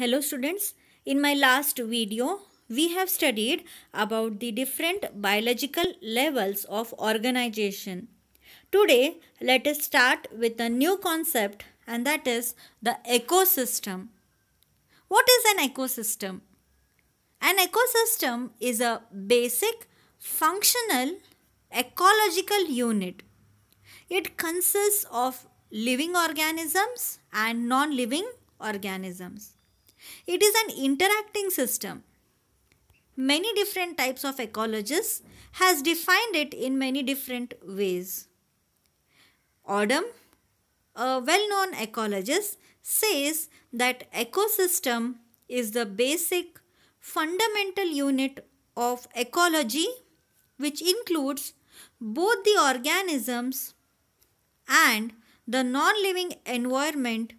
Hello students, in my last video we have studied about the different biological levels of organization. Today let us start with a new concept and that is the ecosystem. What is an ecosystem? An ecosystem is a basic functional ecological unit. It consists of living organisms and non-living organisms. It is an interacting system. Many different types of ecologists has defined it in many different ways. Odam, a well-known ecologist, says that ecosystem is the basic fundamental unit of ecology which includes both the organisms and the non-living environment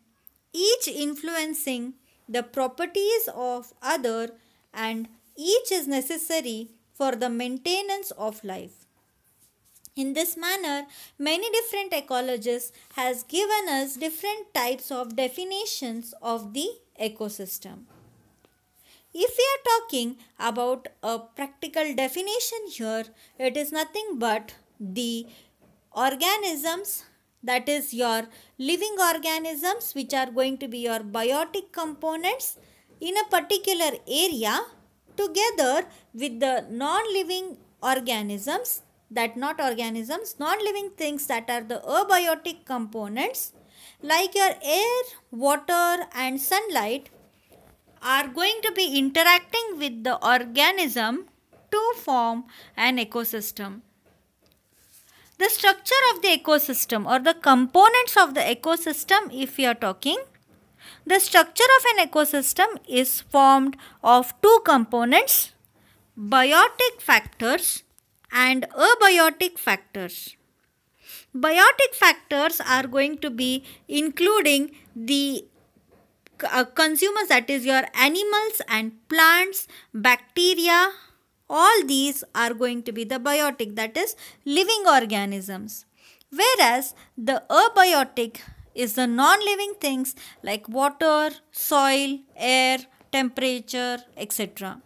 each influencing the properties of other and each is necessary for the maintenance of life. In this manner, many different ecologists has given us different types of definitions of the ecosystem. If we are talking about a practical definition here, it is nothing but the organisms that is your living organisms which are going to be your biotic components in a particular area together with the non-living organisms that not organisms non-living things that are the abiotic components like your air water and sunlight are going to be interacting with the organism to form an ecosystem the structure of the ecosystem or the components of the ecosystem if we are talking. The structure of an ecosystem is formed of two components, biotic factors and abiotic factors. Biotic factors are going to be including the uh, consumers that is your animals and plants, bacteria, all these are going to be the biotic that is living organisms. Whereas the abiotic is the non-living things like water, soil, air, temperature, etc.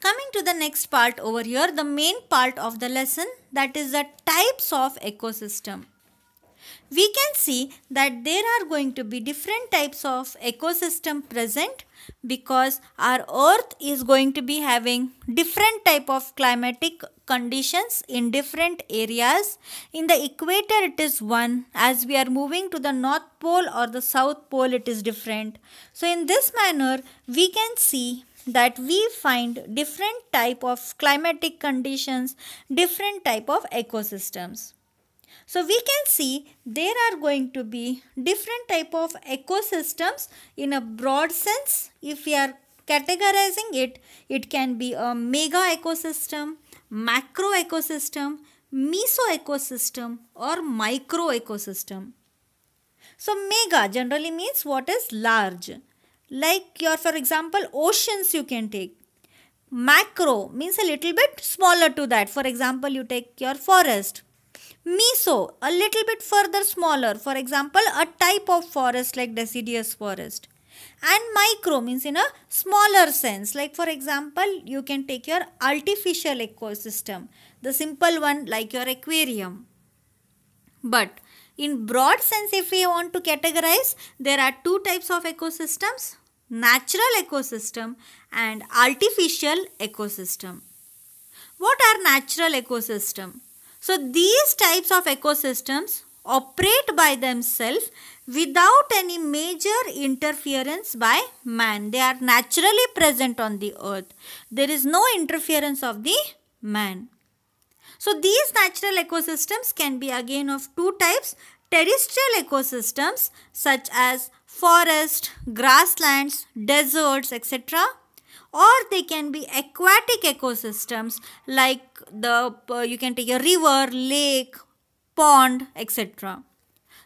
Coming to the next part over here, the main part of the lesson that is the types of ecosystem we can see that there are going to be different types of ecosystem present because our earth is going to be having different type of climatic conditions in different areas in the equator it is one as we are moving to the north pole or the south pole it is different so in this manner we can see that we find different type of climatic conditions different type of ecosystems so we can see there are going to be different type of ecosystems in a broad sense. If we are categorizing it, it can be a mega ecosystem, macro ecosystem, meso ecosystem or micro ecosystem. So mega generally means what is large. Like your for example oceans you can take. Macro means a little bit smaller to that. For example you take your forest. Meso, a little bit further smaller, for example, a type of forest like deciduous forest. And micro means in a smaller sense, like for example, you can take your artificial ecosystem, the simple one like your aquarium. But in broad sense, if we want to categorize, there are two types of ecosystems, natural ecosystem and artificial ecosystem. What are natural ecosystem? So these types of ecosystems operate by themselves without any major interference by man. They are naturally present on the earth. There is no interference of the man. So these natural ecosystems can be again of two types. Terrestrial ecosystems such as forest, grasslands, deserts, etc or they can be aquatic ecosystems like the uh, you can take a river, lake, pond, etc.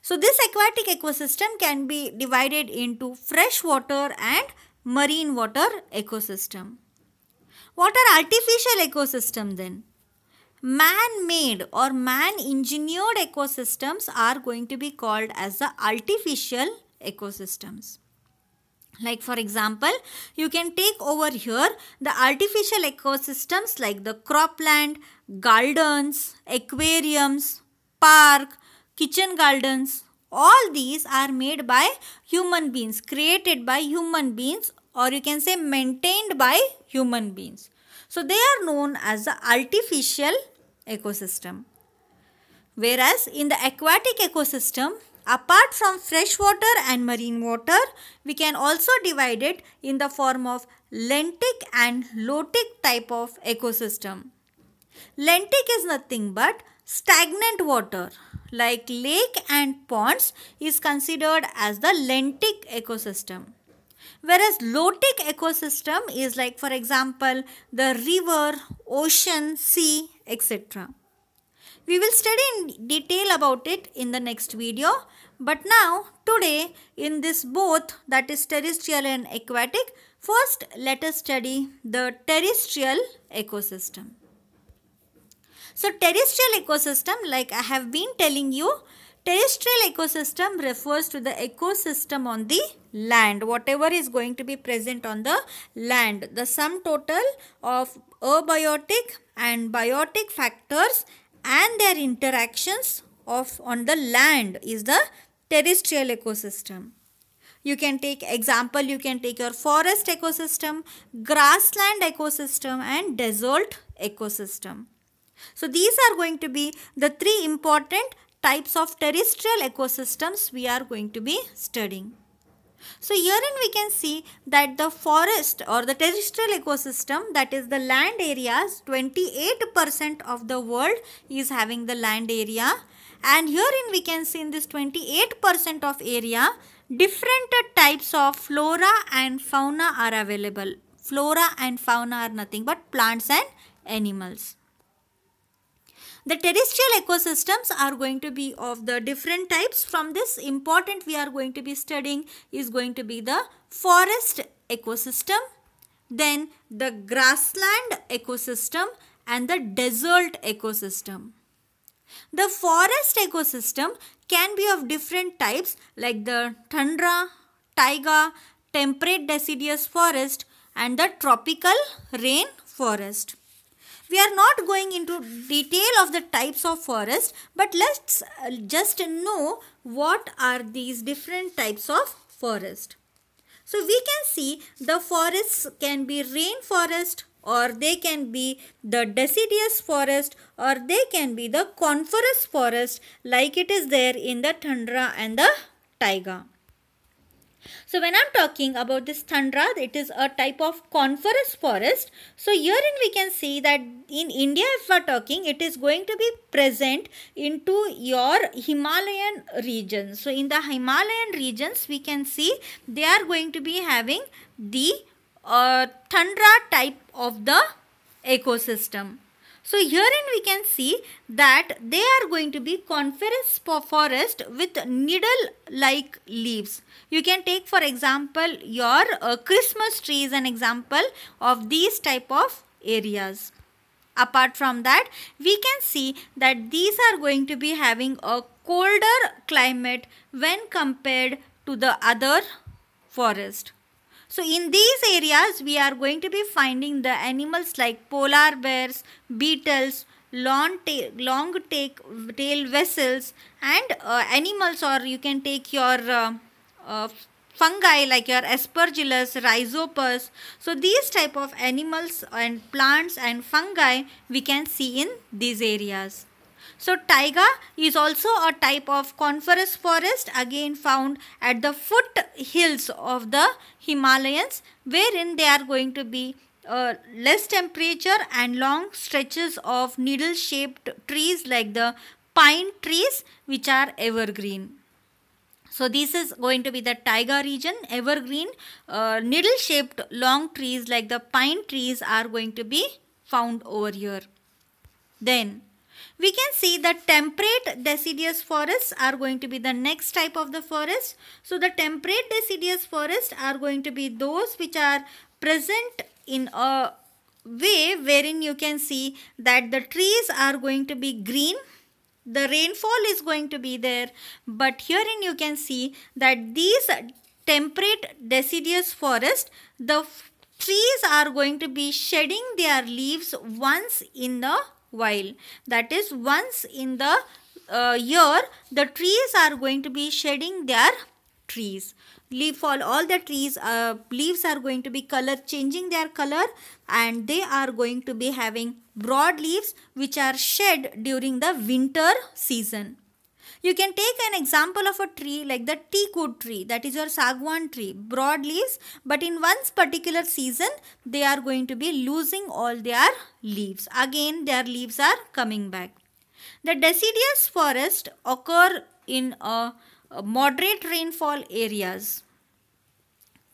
So this aquatic ecosystem can be divided into freshwater and marine water ecosystem. What are artificial ecosystem then? Man-made or man-engineered ecosystems are going to be called as the artificial ecosystems. Like for example, you can take over here the artificial ecosystems like the cropland, gardens, aquariums, park, kitchen gardens. All these are made by human beings, created by human beings or you can say maintained by human beings. So they are known as the artificial ecosystem. Whereas in the aquatic ecosystem, Apart from fresh water and marine water, we can also divide it in the form of lentic and lotic type of ecosystem. Lentic is nothing but stagnant water like lake and ponds is considered as the lentic ecosystem whereas lotic ecosystem is like for example the river ocean sea etc we will study in detail about it in the next video. But now, today, in this both, that is terrestrial and aquatic, first let us study the terrestrial ecosystem. So, terrestrial ecosystem, like I have been telling you, Terrestrial ecosystem refers to the ecosystem on the land, whatever is going to be present on the land. The sum total of abiotic and biotic factors and their interactions of on the land is the terrestrial ecosystem. You can take example, you can take your forest ecosystem, grassland ecosystem and desert ecosystem. So these are going to be the three important types of terrestrial ecosystems we are going to be studying. So herein we can see that the forest or the terrestrial ecosystem that is the land areas 28% of the world is having the land area and herein we can see in this 28% of area different types of flora and fauna are available. Flora and fauna are nothing but plants and animals. The terrestrial ecosystems are going to be of the different types. From this important we are going to be studying is going to be the forest ecosystem, then the grassland ecosystem and the desert ecosystem. The forest ecosystem can be of different types like the tundra, taiga, temperate deciduous forest and the tropical rain forest. We are not going into detail of the types of forest, but let's uh, just know what are these different types of forest. So we can see the forests can be rainforest or they can be the deciduous forest or they can be the coniferous forest like it is there in the tundra and the taiga. So when I'm talking about this tundra, it is a type of coniferous forest. So herein we can see that in India, if we're talking, it is going to be present into your Himalayan region. So in the Himalayan regions, we can see they are going to be having the uh, type of the ecosystem. So herein we can see that they are going to be coniferous forest with needle-like leaves. You can take for example your uh, Christmas tree is an example of these type of areas. Apart from that, we can see that these are going to be having a colder climate when compared to the other forest. So in these areas we are going to be finding the animals like polar bears, beetles, long tail, long take tail vessels and uh, animals or you can take your uh, uh, fungi like your aspergillus, rhizopus. So these type of animals and plants and fungi we can see in these areas. So taiga is also a type of coniferous forest again found at the foothills of the Himalayas wherein they are going to be uh, less temperature and long stretches of needle shaped trees like the pine trees which are evergreen. So this is going to be the taiga region, evergreen, uh, needle-shaped long trees like the pine trees are going to be found over here. Then we can see that temperate deciduous forests are going to be the next type of the forest. So the temperate deciduous forests are going to be those which are present in a way wherein you can see that the trees are going to be green the rainfall is going to be there but herein you can see that these temperate deciduous forest the trees are going to be shedding their leaves once in the while. That is once in the uh, year the trees are going to be shedding their trees. Leaf fall all the trees uh, leaves are going to be color changing their color and they are going to be having broad leaves which are shed during the winter season. You can take an example of a tree like the teakwood tree that is your sagwan tree. Broad leaves but in one's particular season they are going to be losing all their leaves. Again their leaves are coming back. The deciduous forest occur in a, uh, a moderate rainfall areas.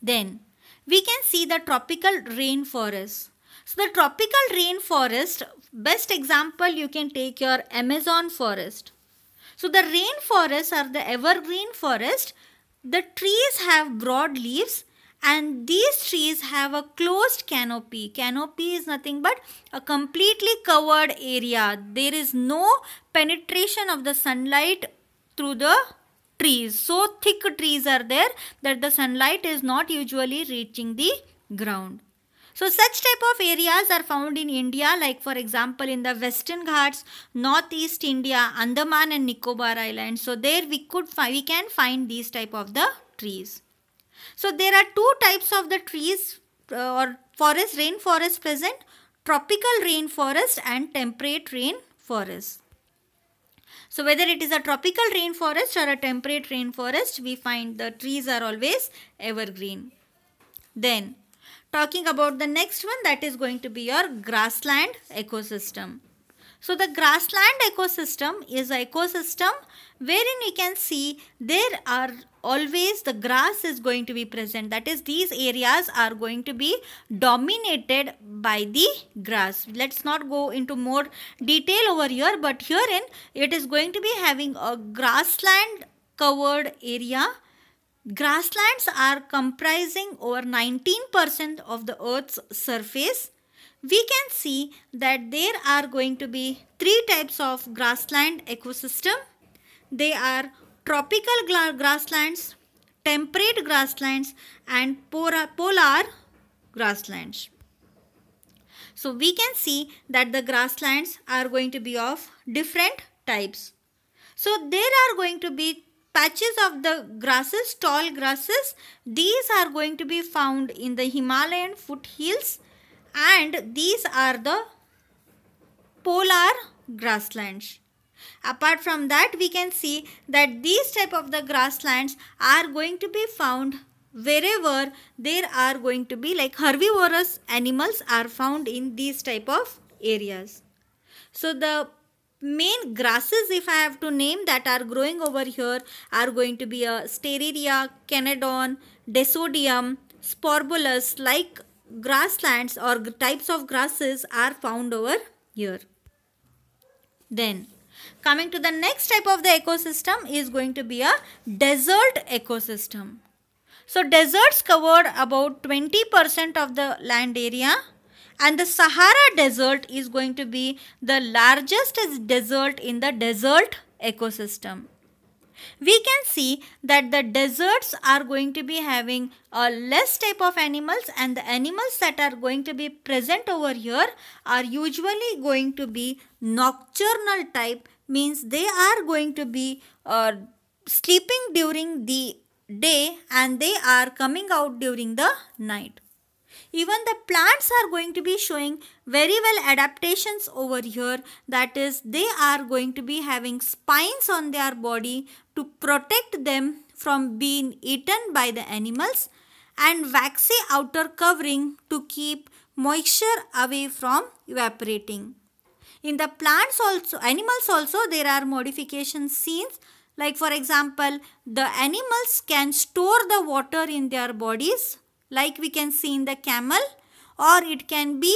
Then we can see the tropical rainforest. So the tropical rainforest, best example you can take your Amazon forest. So the rainforests are the evergreen forest. The trees have broad leaves and these trees have a closed canopy. Canopy is nothing but a completely covered area. There is no penetration of the sunlight through the trees. So thick trees are there that the sunlight is not usually reaching the ground. So such type of areas are found in India like for example in the Western Ghats, Northeast India, Andaman and Nicobar Islands. So there we could we can find these type of the trees. So there are two types of the trees uh, or forest rainforest present tropical rainforest and temperate rainforest. So whether it is a tropical rainforest or a temperate rainforest, we find the trees are always evergreen. Then talking about the next one that is going to be your grassland ecosystem. So the grassland ecosystem is an ecosystem wherein you can see there are always the grass is going to be present. That is these areas are going to be dominated by the grass. Let's not go into more detail over here but herein it is going to be having a grassland covered area Grasslands are comprising over 19% of the earth's surface. We can see that there are going to be three types of grassland ecosystem. They are tropical grasslands, temperate grasslands and polar grasslands. So we can see that the grasslands are going to be of different types. So there are going to be patches of the grasses, tall grasses. These are going to be found in the Himalayan foothills and these are the polar grasslands. Apart from that, we can see that these type of the grasslands are going to be found wherever there are going to be like herbivorous animals are found in these type of areas. So the main grasses if I have to name that are growing over here are going to be a Stereria, Canadon, Desodium, sporbulus like grasslands or types of grasses are found over here. Then coming to the next type of the ecosystem is going to be a desert ecosystem. So deserts cover about 20% of the land area and the Sahara Desert is going to be the largest desert in the desert ecosystem. We can see that the deserts are going to be having a uh, less type of animals and the animals that are going to be present over here are usually going to be nocturnal type means they are going to be uh, sleeping during the day and they are coming out during the night even the plants are going to be showing very well adaptations over here that is they are going to be having spines on their body to protect them from being eaten by the animals and waxy outer covering to keep moisture away from evaporating. In the plants also, animals also there are modification scenes like for example, the animals can store the water in their bodies like we can see in the camel or it can be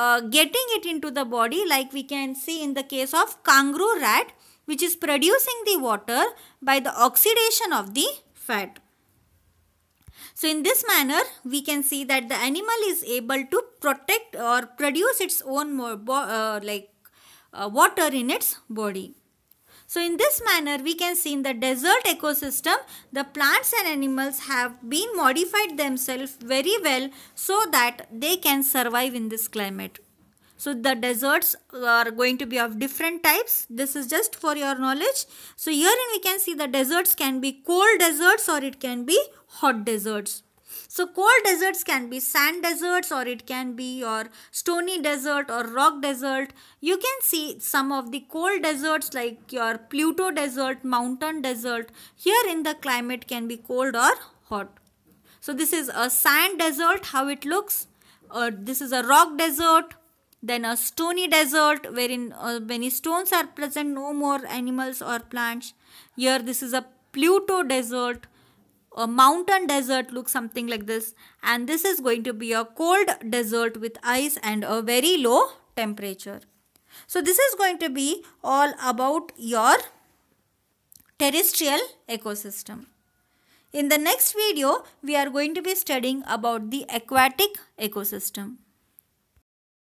uh, getting it into the body like we can see in the case of kangaroo rat which is producing the water by the oxidation of the fat. So in this manner we can see that the animal is able to protect or produce its own more uh, like uh, water in its body. So in this manner, we can see in the desert ecosystem, the plants and animals have been modified themselves very well so that they can survive in this climate. So the deserts are going to be of different types. This is just for your knowledge. So herein we can see the deserts can be cold deserts or it can be hot deserts. So cold deserts can be sand deserts or it can be your stony desert or rock desert. You can see some of the cold deserts like your Pluto desert, mountain desert. Here in the climate can be cold or hot. So this is a sand desert, how it looks. Uh, this is a rock desert, then a stony desert wherein uh, many stones are present no more animals or plants here this is a pluto desert a mountain desert looks something like this and this is going to be a cold desert with ice and a very low temperature. So this is going to be all about your terrestrial ecosystem. In the next video, we are going to be studying about the aquatic ecosystem.